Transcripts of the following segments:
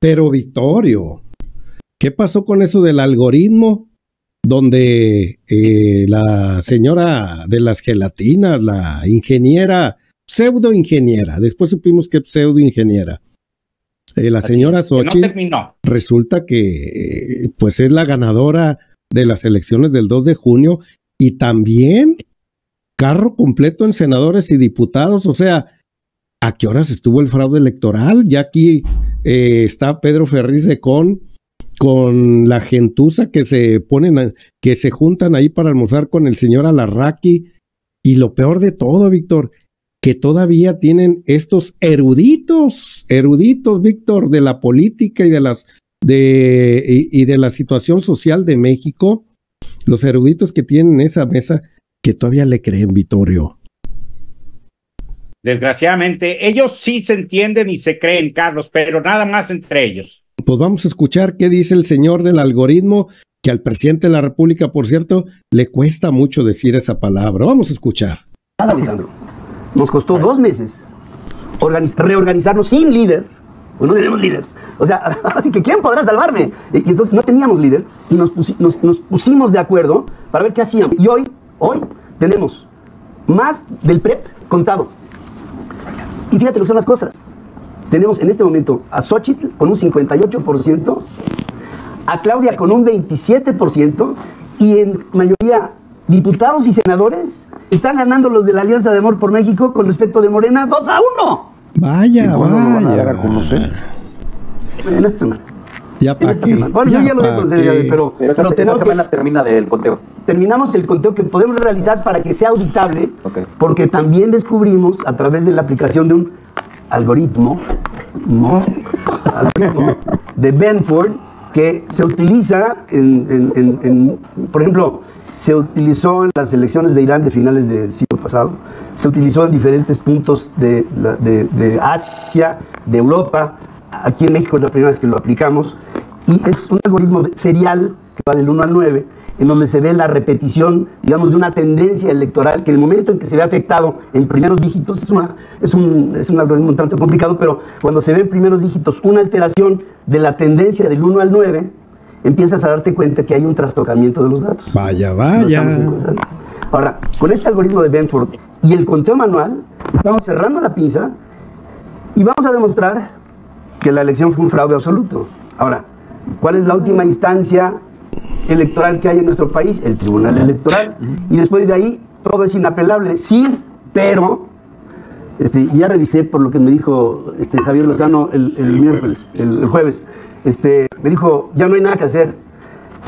Pero Victorio, ¿qué pasó con eso del algoritmo? Donde eh, la señora de las gelatinas, la ingeniera, pseudo ingeniera, después supimos que pseudo ingeniera, eh, la señora Sochi, resulta que eh, pues es la ganadora de las elecciones del 2 de junio y también carro completo en senadores y diputados, o sea, ¿a qué horas estuvo el fraude electoral? Ya aquí eh, está Pedro Ferriz de Con, con la gentuza que se ponen, que se juntan ahí para almorzar con el señor Alarraqui. Y lo peor de todo, Víctor, que todavía tienen estos eruditos, eruditos, Víctor, de la política y de las de y, de la situación social de México, los eruditos que tienen esa mesa que todavía le creen, Vitorio. Desgraciadamente, ellos sí se entienden y se creen, Carlos, pero nada más entre ellos. Pues vamos a escuchar qué dice el señor del algoritmo, que al presidente de la República, por cierto, le cuesta mucho decir esa palabra. Vamos a escuchar. nos costó dos meses reorganizarnos sin líder, pues no tenemos líder. O sea, así que ¿quién podrá salvarme? Y, entonces no teníamos líder y nos, nos, pusimos de acuerdo para ver qué hacíamos. Y hoy, hoy tenemos más del PREP e contado. Y fíjate lo que son las cosas. Tenemos en este momento a Xochitl con un 58%, a Claudia con un 27%, y en mayoría diputados y senadores están ganando los de la Alianza de Amor por México con respecto de Morena 2 a 1. Vaya, vaya. Lo van a a conocer? Bueno, ya Bueno, ya lo pero, termina del conteo. Terminamos el conteo que podemos realizar para que sea auditable, porque también descubrimos a través de la aplicación de un algoritmo, de Benford que se utiliza, por ejemplo, se utilizó en las elecciones de Irán de finales del siglo pasado, se utilizó en diferentes puntos de Asia, de Europa, aquí en México es la primera vez que lo aplicamos, y es un algoritmo serial que va del 1 al 9, en donde se ve la repetición, digamos, de una tendencia electoral que el momento en que se ve afectado en primeros dígitos, es, es, un, es un algoritmo un tanto complicado, pero cuando se ve en primeros dígitos una alteración de la tendencia del 1 al 9, empiezas a darte cuenta que hay un trastocamiento de los datos. Vaya, vaya. Ahora, con este algoritmo de Benford y el conteo manual, vamos cerrando la pinza y vamos a demostrar que la elección fue un fraude absoluto. Ahora, ¿cuál es la última instancia electoral que hay en nuestro país? El Tribunal Electoral. Y después de ahí, todo es inapelable. Sí, pero este, ya revisé por lo que me dijo este, Javier Lozano el, miércoles, el, jueves. Este, me dijo, ya no hay nada que hacer.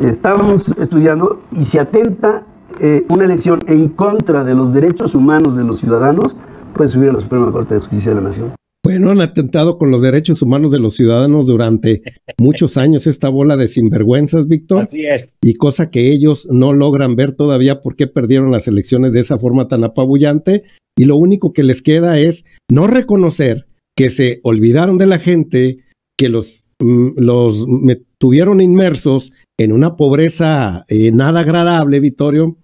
Estábamos estudiando y si atenta eh, una elección en contra de los derechos humanos de los ciudadanos, puede subir a la Suprema Corte de Justicia de la Nación. Bueno, han atentado con los derechos humanos de los ciudadanos durante muchos años esta bola de sinvergüenzas, Víctor. Así es. Y cosa que ellos no logran ver todavía porque perdieron las elecciones de esa forma tan apabullante. Y lo único que les queda es no reconocer que se olvidaron de la gente, que los, mm, los tuvieron inmersos en una pobreza eh, nada agradable, Vitorio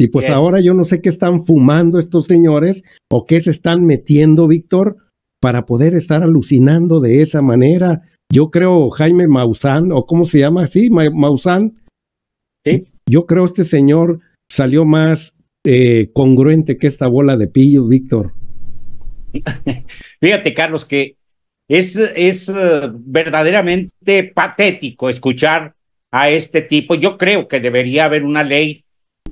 Y pues ahora yo no sé qué están fumando estos señores o qué se están metiendo, Víctor para poder estar alucinando de esa manera. Yo creo Jaime Maussan, o cómo se llama, sí, Maussan. Sí. Yo creo este señor salió más eh, congruente que esta bola de pillos, Víctor. Fíjate, Carlos, que es, es eh, verdaderamente patético escuchar a este tipo. Yo creo que debería haber una ley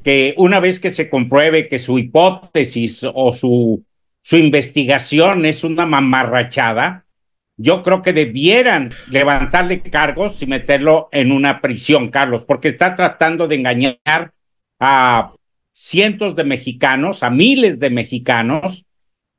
que una vez que se compruebe que su hipótesis o su su investigación es una mamarrachada, yo creo que debieran levantarle cargos y meterlo en una prisión, Carlos, porque está tratando de engañar a cientos de mexicanos, a miles de mexicanos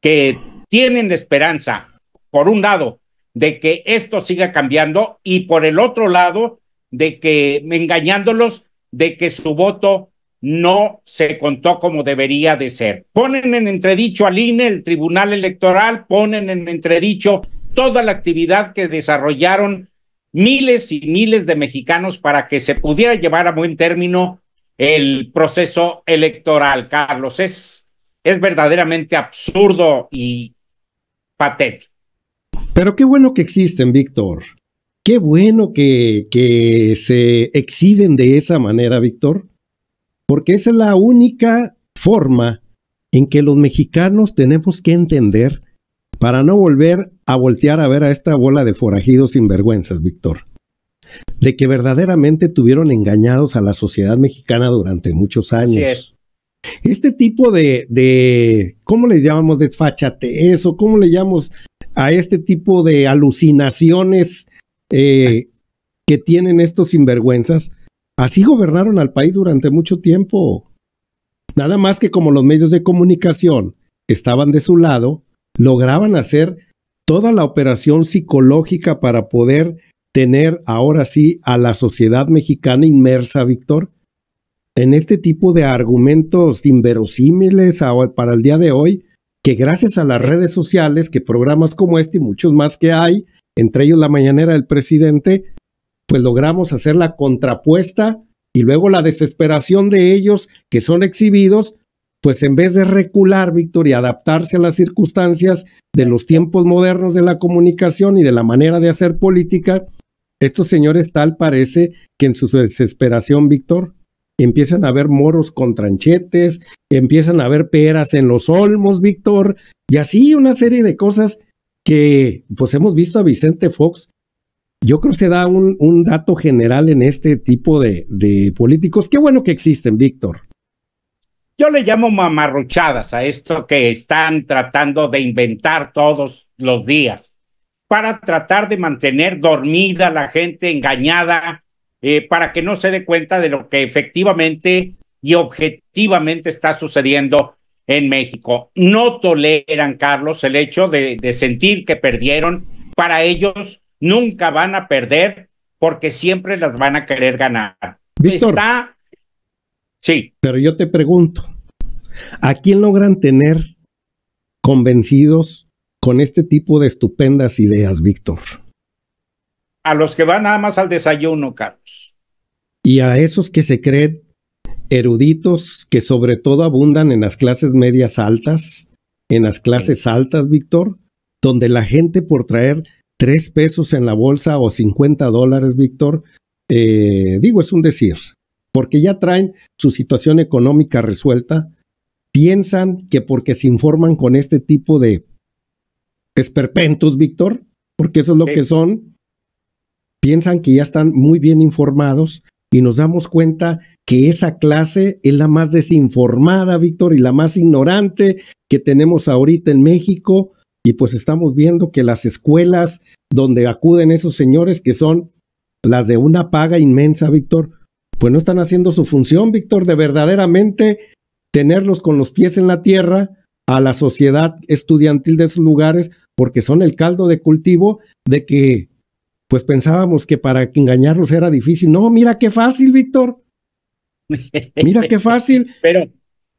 que tienen esperanza, por un lado, de que esto siga cambiando y por el otro lado, de que engañándolos de que su voto no se contó como debería de ser. Ponen en entredicho al INE, el Tribunal Electoral, ponen en entredicho toda la actividad que desarrollaron miles y miles de mexicanos para que se pudiera llevar a buen término el proceso electoral, Carlos. Es, es verdaderamente absurdo y patético. Pero qué bueno que existen, Víctor. Qué bueno que, que se exhiben de esa manera, Víctor porque esa es la única forma en que los mexicanos tenemos que entender para no volver a voltear a ver a esta bola de forajidos sinvergüenzas, Víctor, de que verdaderamente tuvieron engañados a la sociedad mexicana durante muchos años. Este tipo de, ¿cómo le llamamos? Desfachate eso, ¿cómo le llamamos a este tipo de alucinaciones eh, que tienen estos sinvergüenzas? Así gobernaron al país durante mucho tiempo. Nada más que como los medios de comunicación estaban de su lado, lograban hacer toda la operación psicológica para poder tener ahora sí a la sociedad mexicana inmersa, Víctor, en este tipo de argumentos inverosímiles para el día de hoy, que gracias a las redes sociales, que programas como este y muchos más que hay, entre ellos la mañanera del presidente, pues logramos hacer la contrapuesta y luego la desesperación de ellos que son exhibidos, pues en vez de recular, Víctor, y adaptarse a las circunstancias de los tiempos modernos de la comunicación y de la manera de hacer política, estos señores tal parece que en su desesperación, Víctor, empiezan a ver moros con tranchetes, empiezan a ver peras en los olmos, Víctor, y así una serie de cosas que pues hemos visto a Vicente Fox yo creo que se da un, dato general en este tipo de, políticos. Qué bueno que existen, Víctor. Yo le llamo mamarruchadas a esto que están tratando de inventar todos los días para tratar de mantener dormida la gente, engañada, eh, para que no se dé cuenta de lo que efectivamente y objetivamente está sucediendo en México. No toleran, Carlos, el hecho de sentir que perdieron. Para ellos, nunca van a perder porque siempre las van a querer ganar. Víctor, Sí. Pero yo te pregunto, ¿a quién logran tener convencidos con este tipo de estupendas ideas, Víctor? A los que van nada más al desayuno, Carlos. Y a esos que se creen eruditos que sobre todo abundan en las clases medias altas, en las clases altas, Víctor, donde la gente por traer Tres pesos en la bolsa o 50 dólares, Víctor, eh, digo, es un decir, porque ya traen su situación económica resuelta, piensan que porque se informan con este tipo de esperpentos, Víctor, porque eso es lo que son, piensan que ya están muy bien informados y nos damos cuenta que esa clase es la más desinformada, Víctor, y la más ignorante que tenemos ahorita en México y pues estamos viendo que las escuelas donde acuden esos señores, que son las de una paga inmensa, Víctor, pues no están haciendo su función, Víctor, de verdaderamente tenerlos con los pies en la tierra a la sociedad estudiantil de esos lugares, porque son el caldo de cultivo de que, pues pensábamos que para engañarlos era difícil. No, mira qué fácil, Víctor. Mira qué fácil. pero,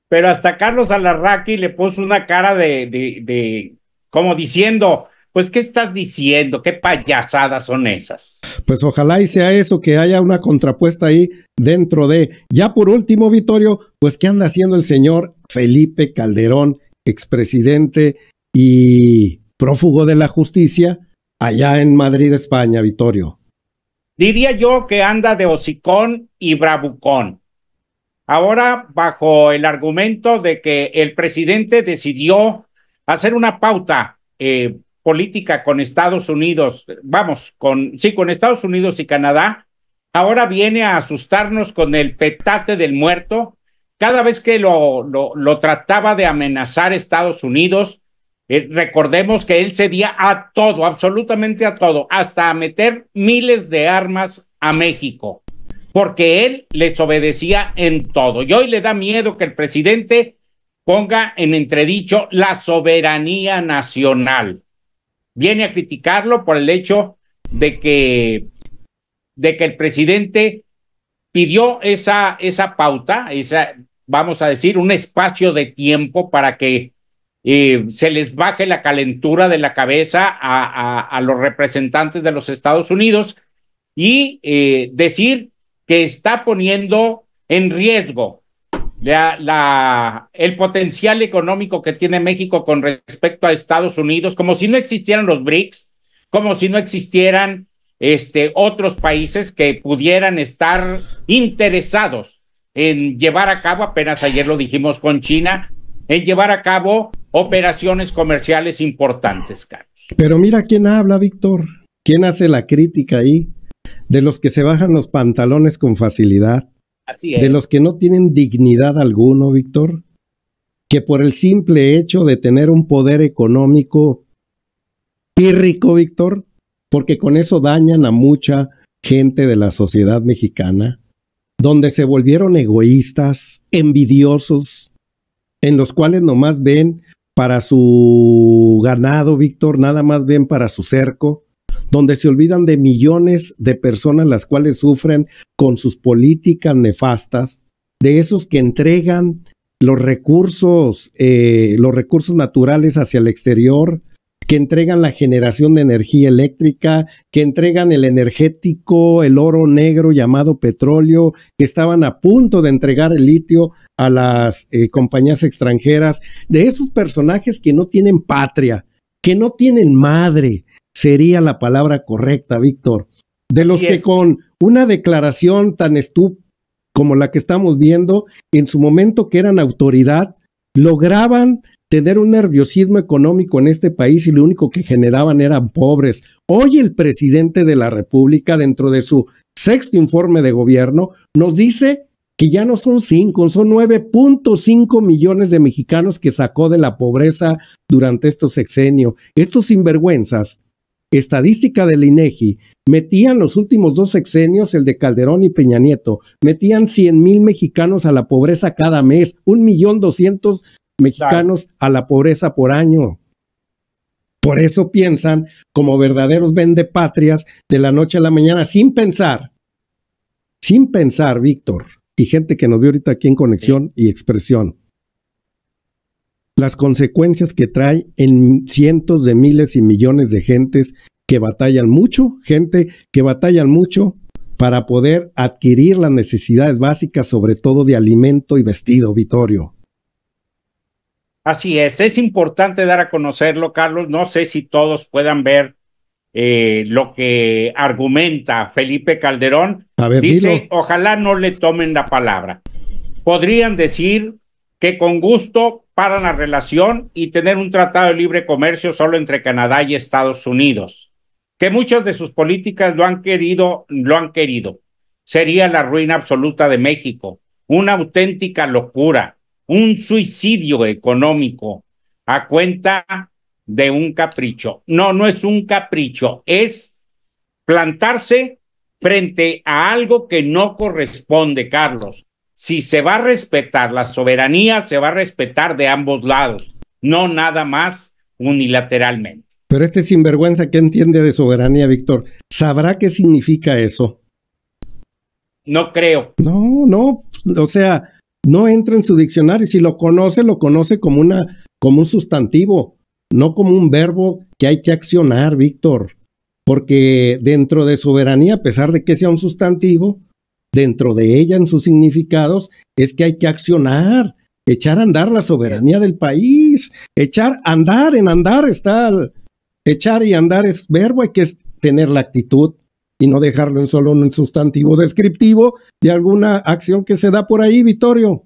pero hasta Carlos Alarraqui le puso una cara de, de, de como diciendo, pues, ¿qué estás diciendo? ¿Qué payasadas son esas? Pues ojalá y sea eso, que haya una contrapuesta ahí dentro de... Ya por último, Vitorio, pues, ¿qué anda haciendo el señor Felipe Calderón, expresidente y prófugo de la justicia, allá en Madrid, España, Vitorio? Diría yo que anda de hocicón y bravucón. Ahora, bajo el argumento de que el presidente decidió hacer una pauta eh, política con Estados Unidos, vamos, con, sí, con Estados Unidos y Canadá, ahora viene a asustarnos con el petate del muerto. Cada vez que lo, lo, trataba de amenazar Estados Unidos, eh, recordemos que él cedía a todo, absolutamente a todo, hasta a meter miles de armas a México, porque él les obedecía en todo. Y hoy le da miedo que el presidente ponga en entredicho la soberanía nacional. Viene a criticarlo por el hecho de que, de que el presidente pidió esa, esa pauta, esa, vamos a decir, un espacio de tiempo para que eh, se les baje la calentura de la cabeza a, a, los representantes de los Estados Unidos y eh, decir que está poniendo en riesgo la, el potencial económico que tiene México con respecto a Estados Unidos, como si no existieran los BRICS, como si no existieran este, otros países que pudieran estar interesados en llevar a cabo, apenas ayer lo dijimos con China, en llevar a cabo operaciones comerciales importantes, Carlos. Pero mira quién habla, Víctor. ¿Quién hace la crítica ahí? De los que se bajan los pantalones con facilidad de los que no tienen dignidad alguno, Víctor, que por el simple hecho de tener un poder económico pírrico, Víctor, porque con eso dañan a mucha gente de la sociedad mexicana, donde se volvieron egoístas, envidiosos, en los cuales nomás ven para su ganado, Víctor, nada más ven para su cerco, donde se olvidan de millones de personas las cuales sufren con sus políticas nefastas, de esos que entregan los recursos, eh, los recursos naturales hacia el exterior, que entregan la generación de energía eléctrica, que entregan el energético, el oro negro llamado petróleo, que estaban a punto de entregar el litio a las eh, compañías extranjeras, de esos personajes que no tienen patria, que no tienen madre, sería la palabra correcta, Víctor. De los que con una declaración tan estúpida como la que estamos viendo, en su momento que eran autoridad, lograban tener un nerviosismo económico en este país y lo único que generaban eran pobres. Hoy el presidente de la República, dentro de su sexto informe de gobierno, nos dice que ya no son cinco, son 9.5 millones de mexicanos que sacó de la pobreza durante estos sexenios, Estos sinvergüenzas estadística del INEGI, e metían los últimos dos sexenios, el de Calderón y Peña Nieto, metían 100 mil mexicanos a la pobreza cada mes, un millón doscientos mexicanos a la pobreza por año. Por eso piensan como verdaderos vendepatrias de la noche a la mañana, sin pensar, sin pensar, Víctor, y gente que nos vio ahorita aquí en Conexión y Expresión las consecuencias que trae en cientos de miles y millones de gentes que batallan mucho, gente que batallan mucho para poder adquirir las necesidades básicas, sobre todo de alimento y vestido, Vitorio. Así es, es importante dar a conocerlo, Carlos. No sé si todos puedan ver eh, lo que argumenta Felipe Calderón. Dice, ojalá no le tomen la palabra. Podrían decir que con gusto para la relación y tener un tratado de libre comercio solo entre Canadá y Estados Unidos, que muchas de sus políticas lo han querido, lo han querido. Sería la ruina absoluta de México, una auténtica locura, un suicidio económico a cuenta de un capricho. No, no es un capricho, es plantarse frente a algo que no corresponde, Carlos si se va a respetar la soberanía, se va a respetar de ambos lados, no nada más unilateralmente. Pero este sinvergüenza ¿qué entiende de soberanía, Víctor, ¿sabrá qué significa eso? No creo. No, no, o sea, no entra en su diccionario. Si lo conoce, lo conoce como una, como un sustantivo, no como un verbo que hay que accionar, Víctor. Porque dentro de soberanía, a pesar de que sea un sustantivo, dentro de ella en sus significados, es que hay que accionar, echar a andar la soberanía del país, echar andar, en andar está, echar y andar es verbo, hay que tener la actitud y no dejarlo en solo un sustantivo descriptivo de alguna acción que se da por ahí, Vittorio.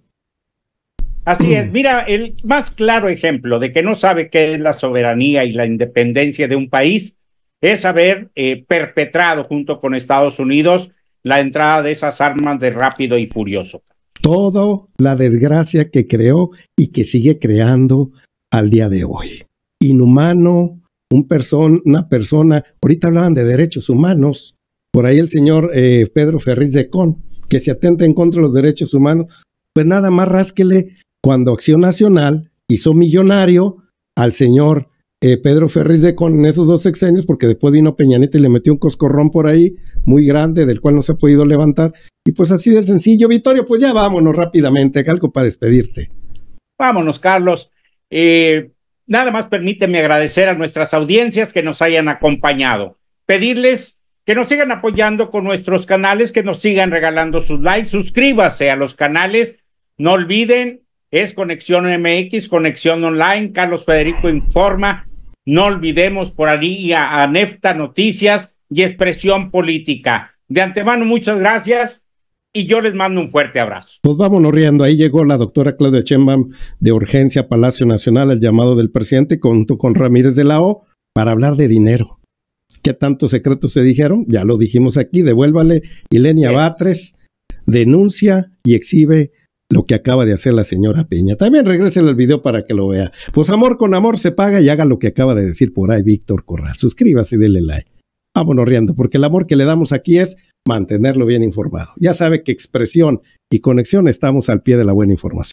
Así es, mira, el más claro ejemplo de que no sabe qué es la soberanía y la independencia de un país es haber eh, perpetrado junto con Estados Unidos la entrada de esas armas de rápido y furioso. Todo la desgracia que creó y que sigue creando al día de hoy. Inhumano, una persona, ahorita hablaban de derechos humanos, por ahí el señor eh, Pedro Ferriz de Con, que se atenta en contra de los derechos humanos, pues nada más rásquele cuando Acción Nacional hizo millonario al señor eh, Pedro Ferriz de con esos dos sexenios, porque después vino Peñanete y le metió un coscorrón por ahí muy grande, del cual no se ha podido levantar. Y pues así de sencillo, Vittorio, pues ya vámonos rápidamente, calco para despedirte. Vámonos, Carlos. Eh, nada más permíteme agradecer a nuestras audiencias que nos hayan acompañado. Pedirles que nos sigan apoyando con nuestros canales, que nos sigan regalando sus likes, suscríbase a los canales. No olviden, es Conexión MX, Conexión Online, Carlos Federico Informa no olvidemos por ahí a, Nefta Noticias y Expresión Política. De antemano, muchas gracias y yo les mando un fuerte abrazo. Pues vámonos riendo. Ahí llegó la doctora Claudia Chemba de urgencia Palacio Nacional al llamado del presidente junto con Ramírez de la O para hablar de dinero. ¿Qué tantos secretos se dijeron? Ya lo dijimos aquí. Devuélvale. Ilenia Batres denuncia y exhibe lo que acaba de hacer la señora Peña. También regresen al video para que lo vea. Pues amor con amor se paga y haga lo que acaba de decir por ahí Víctor Corral. Suscríbase y denle like. Vámonos riendo, porque el amor que le damos aquí es mantenerlo bien informado. Ya sabe que expresión y conexión estamos al pie de la buena información.